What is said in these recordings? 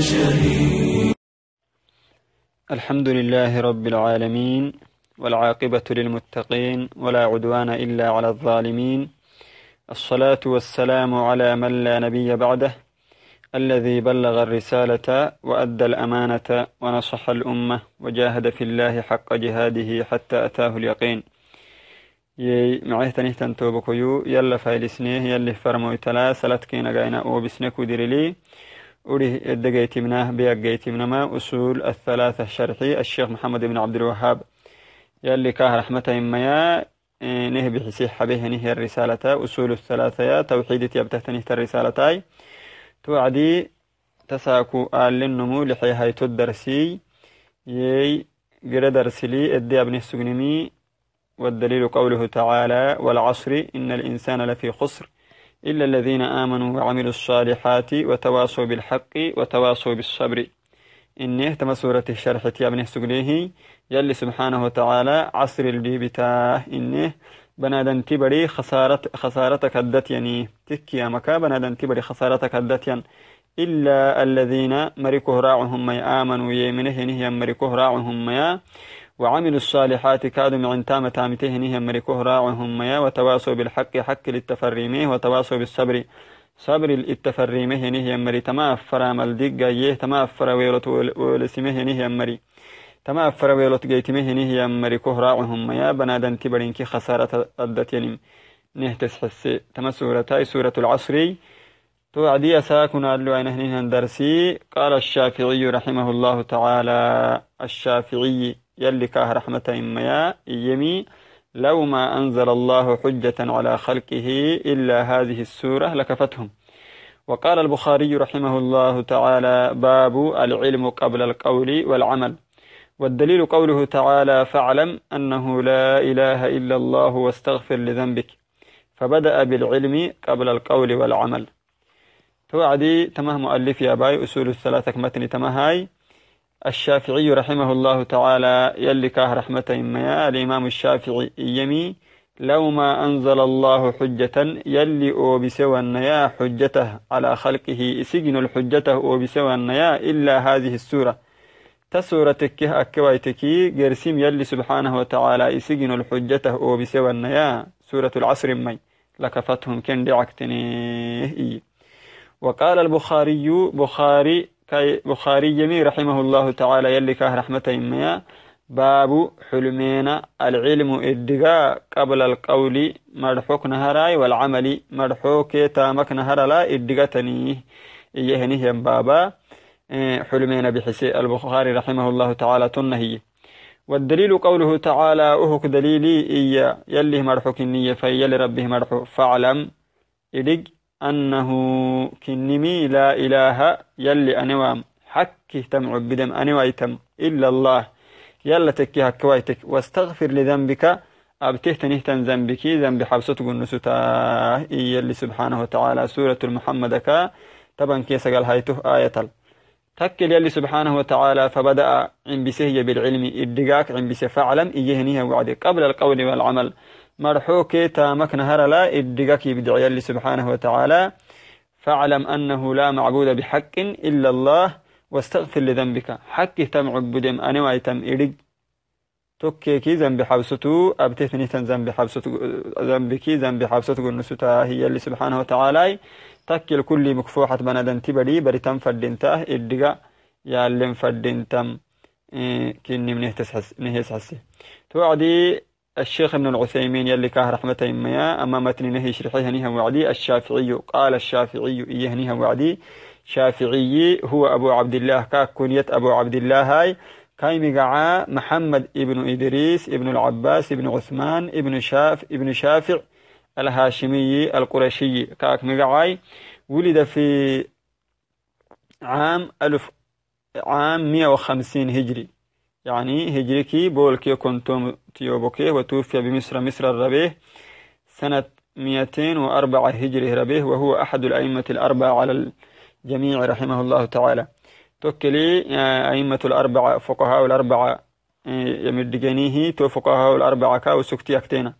شريك الحمد لله رب العالمين والعاقبة للمتقين ولا عدوان إلا على الظالمين الصلاة والسلام على من لا نبي بعده الذي بلغ الرسالة وأدى الأمانة ونصح الأمة وجاهد في الله حق جهاده حتى أتاه اليقين يي معيه تنهتن توبكيو يلا فايلسنيه يلي فرموي تلا سلتكين غاينا أو بسنكو لي أريه الدقيتي منه بيقيتي منما أصول الثلاثة الشرحي الشيخ محمد بن عبد الوهاب يلي كاه رحمة إميا إيه، نه بحسي حبيه نه الرسالة أصول الثلاثة يا توحيد تيبتهتنه الرسالة توعدي تساكو آل النمو لحي هايتو الدرسي يي قرى لي ادي ابن السجنمي والدليل قوله تعالى والعصر إن الإنسان لفي خسر إلا الذين آمنوا وعملوا الصالحات وتواصوا بالحق وتواصوا بالصبر إنه اهتم سورة يا ابن سقليه يلي سبحانه وتعالى عصر اللي بتاه إنه بنادن تبري خسارة خسارتك الدتيني تكيا مكا بنادن تبري خسارتك الدتين يعني. إلا الذين مركه راعهم ما آمنوا يمنه يم مركه راعهم ما وعملوا الصالحات كادوا من تام تامته نهم مركوه راعهم ميا وتواصوا بالحق حق للتفريمه وتواصوا بالصبر صبر التفريمه نهي مري تما أفرا ملدق يه تما أفرا ويلت ولسمه نهي مري تما أفرا ويلت قيتمه نهي مري راعهم ميا بنادن كي خسارة أدت ينم نهتس حسي تما سورتاي سورة العصري توعدي أساكن أدلو أين درسي قال الشافعي رحمه الله تعالى الشافعي يلي كاه رحمة إميا يمي لو ما أنزل الله حجة على خلقه إلا هذه السورة لكفتهم وقال البخاري رحمه الله تعالى باب العلم قبل القول والعمل والدليل قوله تعالى فاعلم أنه لا إله إلا الله واستغفر لذنبك فبدأ بالعلم قبل القول والعمل توعدي تمه مؤلف يا باي أصول الثلاثة كمتني تمهاي الشافعي رحمه الله تعالى يلي كاه رحمة إما الإمام الشافعي يمي لو ما أنزل الله حجة يلي أو بسوى النيا حجته على خلقه سجن الحجته أو بسوى النيا إلا هذه السورة تسورة تكيه أكوايتكي جرسيم يلي سبحانه وتعالى سجن الحجته أو بسوى النيا سورة العصر مي لكفتهم كن دعكتني وقال البخاري بخاري كاي بخاري جمي رحمه الله تعالى يلي كاه رحمة إميا باب حلمين العلم إدقا قبل القول مرحوك نهراي والعمل مرحوك تامك نهر لا إدقتني إيهنه بابا إيه، حلمين بحسي البخاري رحمه الله تعالى تنهي والدليل قوله تعالى أهك دليلي إيا يلي مرحوك النية فيلي ربه مرحو فاعلم إدق أنه كنمي لا إله يلي أنوام حكي تم عبدم أنوايتم إلا الله يلا تكي هكوايتك واستغفر لذنبك أبته تنهتن ذنبك ذنب حبسة قنستا يلي سبحانه وتعالى سورة المحمد كا طبعا كيس قال هايته آية تكل يلي سبحانه وتعالى فبدأ عن بسهي بالعلم إدقاك عن بسه فعلم إيهنيها وعدك قبل القول والعمل مرحوك تامك نهر لا إدقك بدعي الله سبحانه وتعالى فاعلم أنه لا معبود بحق إلا الله واستغفر لذنبك حق تم عبدم أنا ويتم إرق تكيكي ذنب حبستو أبتثني تن ذنب حبستو ذنبكي ذنب حبستو النسوتا هي اللي سبحانه وتعالى تكل كل مكفوحة بندن تبري تم فردنته إدقى يا اللي فردنتم إيه، كني من نهي حس توعدي الشيخ ابن العثيمين يلي كاه رحمة إمياء أما متن نهي شرحي هنيها وعدي الشافعي قال الشافعي إيه نيها وعدي شافعي هو أبو عبد الله كاك كنية أبو عبد الله هاي كاي مقعا محمد ابن إدريس ابن العباس ابن عثمان ابن شاف ابن شافع الهاشمي القرشي كاك مقعاي ولد في عام ألف عام 150 هجري يعني هجركي بولكي كنتم تيوبوكي وتوفي بمصر مصر الربيه سنة 204 هجري ربيه وهو أحد الأئمة الأربعة على الجميع رحمه الله تعالى توكلي آه، أئمة الأربعة فقهاء الأربعة آه، يمدجنيه تو فقهاء الأربعة كاو سكتي أكتينا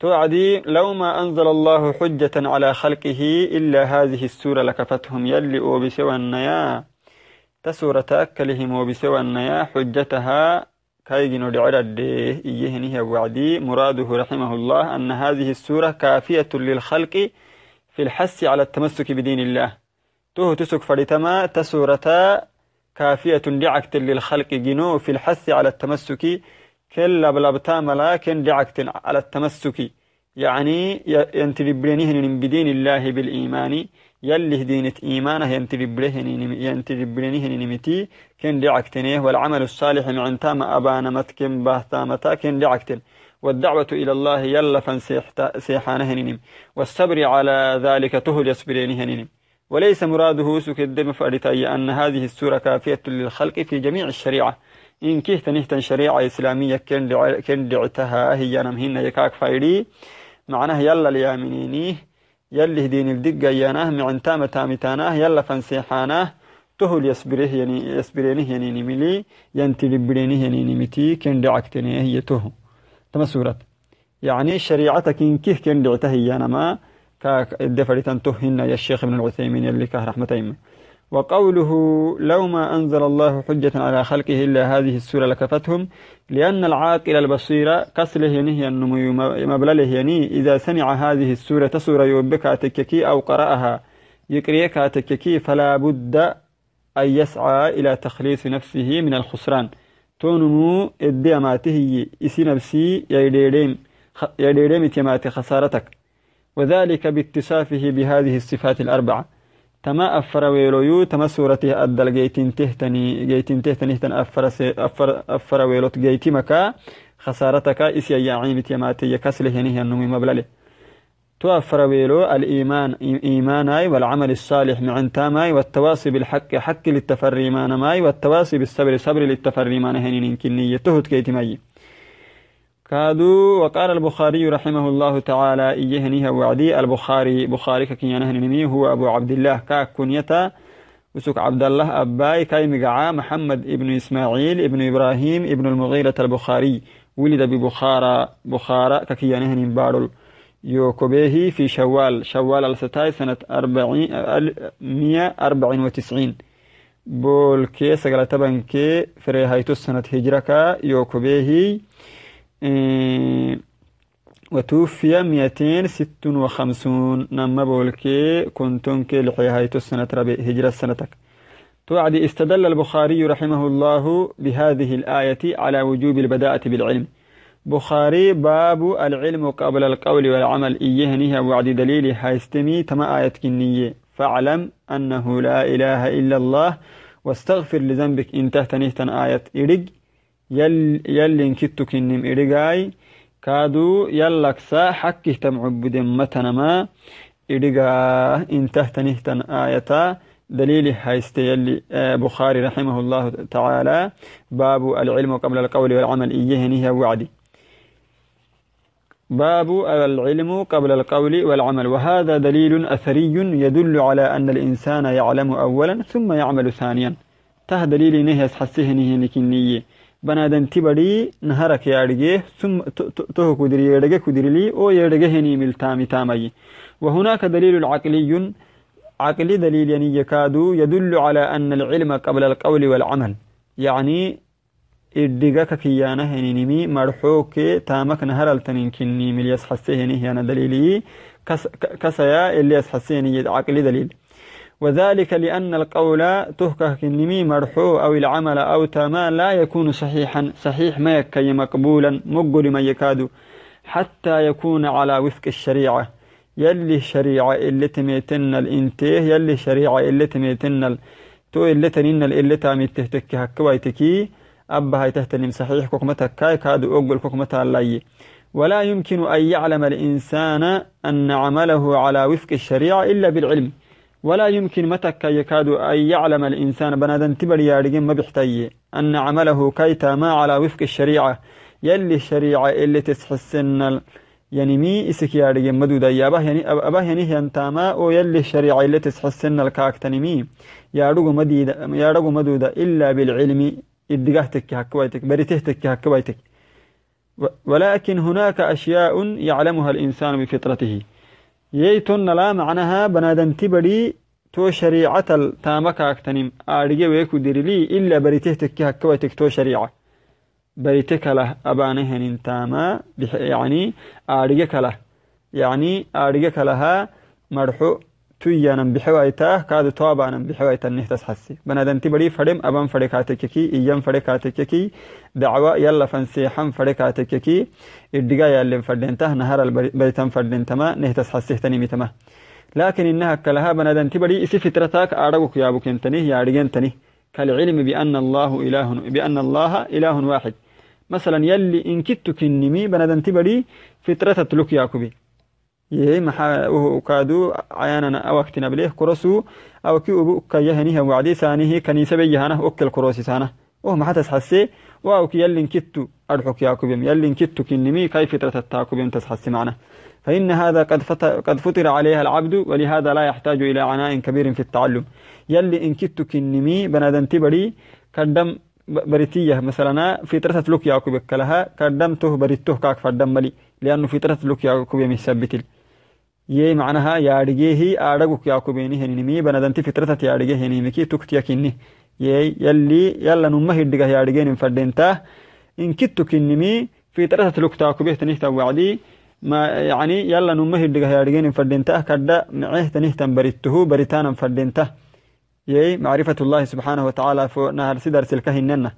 توعدي لو ما أنزل الله حجة على خلقه إلا هذه السورة لكفتهم يلي بسوى النيا تسورة أكلهم وبسوى النيا حجتها كايجن لعرده إيهنه وعدي مراده رحمه الله أن هذه السورة كافية للخلق في الحث على التمسك بدين الله توه تسك فريتما تسورة كافية لعكت للخلق جنو في الحث على التمسك كلا بلابتا ملاكن لعكت على التمسك يعني ينتدبرينهن بدين الله بالإيمان يلي دينة إيمانه ينتربلني نمتي كن لعكتنيه والعمل الصالح معن تام أبان باهتا بهتامتا كن لعكتن والدعوة إلى الله يلا فنسيحانه نم والصبر على ذلك تهل يصبرينه نم وليس مراده سكدم فأرتأي أن هذه السورة كافية للخلق في جميع الشريعة إن كهت نهتا شريعة إسلامية كن لعتها هي نمهن يكاك فايري معناه يلا ليامنينيه يلي هدين الدقة ياناه معنتام تامتاناه يلا فنسيحاناه تهل يصبره يعني يصبرينه يعني نملي ينتي ينتلبرينه يعني نمتي كن دعكتني هي تهو تما سورة يعني شريعتك إن كه كن دعته يانا ما كا الدفرتان تهن يا الشيخ ابن العثيمين يلي كه رحمة إيمان وقوله لو ما أنزل الله حجة على خلقه إلا هذه السورة لكفتهم لأن العاقل البصير كسله ينهي النمو مبلله يني إذا سمع هذه السورة سورة يوبك أتككي أو قرأها يقريك أتككي فلا بد أن يسعى إلى تخليص نفسه من الخسران تونمو إدي أماته نفسي يديريم يديريم تيماتي خسارتك وذلك باتصافه بهذه الصفات الأربعة تما أفر ويلو تما سورته أدل جيتين تهتني جيتين تهتني تن أفر أفر أفر ويلوت جيتي مكا خسارتك إسيا يعين تيماتي يكسل هنيه النمي تو أفر ويلو الإيمان إيماناي والعمل الصالح معن تاماي والتواصي بالحق حق للتفري ماي والتواصي بالصبر صبر للتفري مانهنين كنية تهت كيتماي كادو وقال البخاري رحمه الله تعالى إيهنيها وعدي البخاري بخاري ككيانه نمي هو أبو عبد الله كاكنيتا وسك عبد الله أباي كاي مقعا محمد ابن إسماعيل ابن إبراهيم ابن المغيرة البخاري ولد ببخارى بخارى ككيانه نمبارل يوكوبيه في شوال شوال الستاي سنة أربعين مية أربعين وتسعين بول كي سقلتبن كي فريهايتو سنة هجركا يوكوبيه إيه، وتوفي 256 نما بولكي كنتونك لحيهاية السنة ربي هجرة سنتك توعد استدل البخاري رحمه الله بهذه الآية على وجوب البداءة بالعلم بخاري باب العلم قبل القول والعمل إيهنها وعد دليل هايستمي تما آية كنية فاعلم أنه لا إله إلا الله واستغفر لذنبك إن تهتنيه تن آية إرق yallin kittu kinnim idhigaay kaaduu yallaksa hakkihtam cubuden إن idhigaa intahtanihtan آية دليل هايست يلي بخاري رحمه الله تعالى باب العلم قبل القول والعمل إيه نهي وعدي باب العلم قبل القول والعمل وهذا دليل أثري يدل على أن الإنسان يعلم أولا ثم يعمل ثانيا ته دليل نهي حسيه نهي لكنيه بنادنتي بدي نهارك يارجيه ثم ته كدري يارجه كدري لي أو يارجه هني مل تامي تامي وهناك دليل عقلي عقلي دليل يعني يكاد يدل على أن العلم قبل القول والعمل يعني إدقاك كيانا هنينمي مرحوك تامك نهر التنين كني مليس حسيني هنا دليلي كس كسيا اللي يسحسيني عقلي دليل وذلك لأن القول تهكك لمي مرحو أو العمل أو تما لا يكون صحيحا صحيح ما يكي مقبولا مقل ما يكاد حتى يكون على وفق الشريعة يلي شريعة اللي تميتن الانتيه يلي شريعة اللي تميتن تو اللي تنين اللي تاميت تهتكي أبا هاي تهتنم صحيح كوكمتك كاي كادو أقل كوكمتها اللي ولا يمكن أن يعلم الإنسان أن عمله على وفق الشريعة إلا بالعلم ولا يمكن متك يكاد أن يعلم الإنسان بنادن تبر يارجين مبحتي أن عمله كيتا ما على وفق الشريعة يلي الشريعة اللي تسحسن يعني مي إسك يارجين مدودة يابه يعني أباه يعني ما أو يلي الشريعة اللي تسحسن الكاكتن مي يا مدودة يارجو مدودة إلا بالعلم يا كويتك بريتهتك كويتك ولكن هناك أشياء يعلمها الإنسان بفطرته yeyton nalaa macnaha banaadamti badhii too shariicatal taama kaagtanim aadhige weeku dirilii ilaa bariteh tekki hakkaway tegtoo shariica barite kalah abaana taama yani aadhige kalah yani aadhige kalahaa marxo تويانا بحوايتا كاد توابانا بحوايتا نهتس حسي بنا دان تبري فرم أبان فريكاتك كي إيان فريكاتك كي دعوة يلا فنسيحان فريكاتك كي إردقا يلا فردينتا نهار البريتان فردينتا ما نهتس حسيح تنمي تما لكن إنها كلها بنا دان تبري إسي فترتاك أعرقك يا أبوك انتني يا انتني كالعلم بأن الله إله بأن الله إله واحد مثلا يلي إن كنت كنمي بنا دان تبري فترة تلوك يا كبي يهي محا وكادو عيانا أو اكتنا بليه كروسو أو كي أبو كيهنيها وعدي سانيه كنيسة بيهانه أكل كروسي سانه وهو محتس حسي واو كي يلين كتو أرحك ياكوبيم يلين كتو كنمي كي فترة التاكوبيم تسحسي معنا فإن هذا قد, قد فطر عليها العبد ولهذا لا يحتاج إلى عناء كبير في التعلم يلي إن كنت كنمي بنادن تبري كدم بريتية مثلا فترة لوك ياكوبك لها كدمته بريتوه كاك فدم لي لأنه فترة لوك ياكوب يمثبت ye manaha yaadhigeehi aadhagu yaakubeni heninimi banadanti fitratati yaadhige henimiki tuktiyakinni ye yalli yallanumma hidhiga yaadhigenin fadhenta inkitukinimi fitratat luktaakubehtanitan wacdi yani yaadhigenin fadhenta kadha mecehtanitan barittuhu baritaanan fadhenta ye macrifatullahi subxaanahu watacaala fo naharsidarsilka hinenna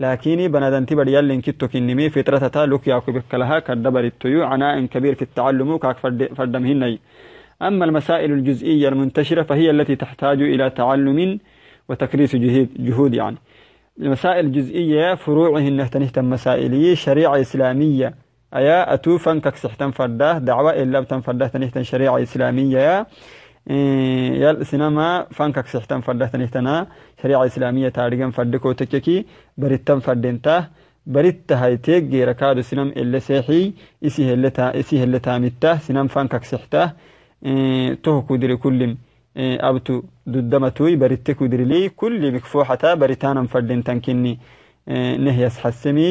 لكن تبر بريال لين كتو كنمي فترة تا لوك ياكو بكلها كدبر التيو عناء كبير في التعلم كاك فردمهن أما المسائل الجزئية المنتشرة فهي التي تحتاج إلى تعلم وتكريس جهود, جهود يعني المسائل الجزئية فروعهن تنهتم مسائلية شريعة إسلامية أيا أتوفن ككسحتن فرده دعوة إلا بتنفرده تنهتم شريعة إسلامية إيه، يال سينما فانك سحتم فدتن اهتنا شريعه اسلاميه تاريخا فدكو تككي بريتم فدنتا بريت هايتي غيركاد سينم الا سيحي اسي هلتا اسي هلتا متا سينم فانك سحتا إيه تو كودر إيه، ابتو ددمتوي بريت كودر لي كل مكفوحتا بريتانا فدنتن كني إيه، نهي حسمي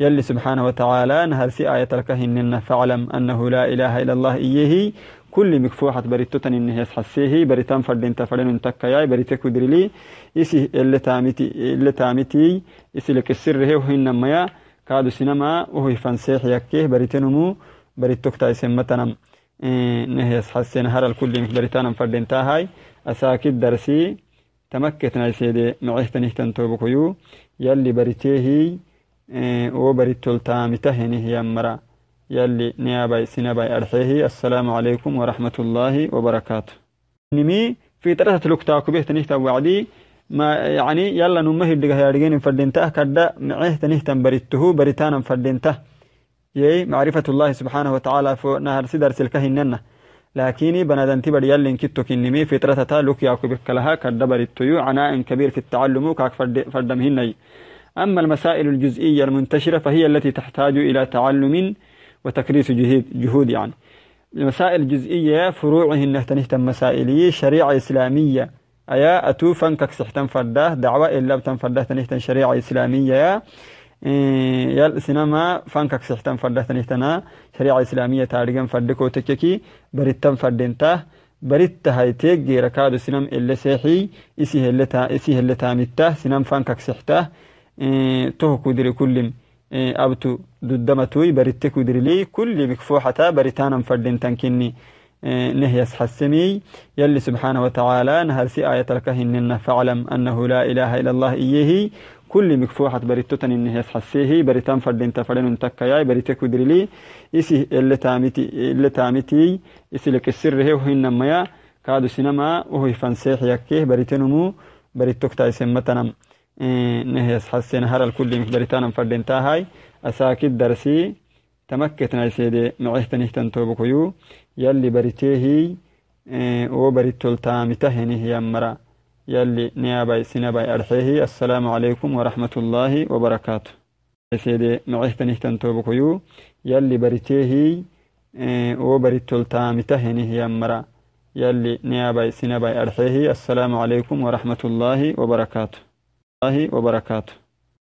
يلي سبحانه وتعالى نهر سي آية الكهن فعلم أنه لا إله إلا الله إيهي كل مكفوحة بريتوتن إن هي حسيه بريتان فردين تفردين انتكياي بريتكو دريلي إسي اللي تامتي اللي تامتي إسي لك السر هي وهي النمية كادو سينما وهي فانسيح يكيه بريتنمو بريتوك تايسين متنم إيه، نهيس حسين هر الكل بريتان فردين تاهاي أساكد درسي تمكتنا سيدي توبكو يو يلي بريتيهي إيه، وبريتول تامته هي مرة يلي نيابي سينابي أرحيه السلام عليكم ورحمة الله وبركاته نمي في ترثة لكتاكو به تنهتا وعدي ما يعني يلا نمه اللي يارجين فردينته كده معيه تنهتا بريته بريتانا فردينته يي معرفة الله سبحانه وتعالى فو نهر سدر لكني بنادن تبر بريال انكتو كنمي في ترثة لكياكو به كلها كده بريتو عناء كبير في التعلم كاك فردمهن أما المسائل الجزئية المنتشرة فهي التي تحتاج إلى تعلم وتكريس جهود, جهود يعني المسائل الجزئية فروعه إنه تنهتم مسائلية شريعة إسلامية أيا أتو فنكك سحتم فرده دعوة إلا بتم فرده تنهتم شريعة إسلامية يا إيه، يال سينما فانكك سحتم فرده تنهتنا شريعة إسلامية تارجم فردك وتككي بريتم فردين ته بريت هايتيك غير كادو سينم إلا سيحي إسيه اللي, تا إسيه اللي تامته سينم فانكك سحته إيه، تهكو دري كلم إيه، أبتو ددما توي بريتكو دريلي كل مكفوحة بريتانا مفردين تنكني إيه، نهي حسمي يلي سبحانه وتعالى نهر سي آية لكهنن فعلم أنه لا إله إلا الله إيه كل مكفوحة بريتوتن إنه يسحسيه بريتان فردين تفردين تكياي بريتكو دريلي إسي اللي تامتي اللي تامتي إسي لك السر هي وهن كادو سينما وهي فانسيح يكيه بريتنمو بريتوك تايسمتنم نهيس حسين هر الكل مقدرتان فردين تاهاي أساكد درسي تمكتنا سيدي معهتني تنتوبكيو يلي بريتيهي آه، و بريتول تامتهني هي مرة يلي نيابي سنبي أرحيه السلام عليكم ورحمة الله وبركاته سيدي معهتني تنتوبكيو يلي بريتيهي آه، و بريتول تامتهني هي مرة يلي نيابي سنبي أرحيه السلام عليكم ورحمة الله وبركاته wa barakatuh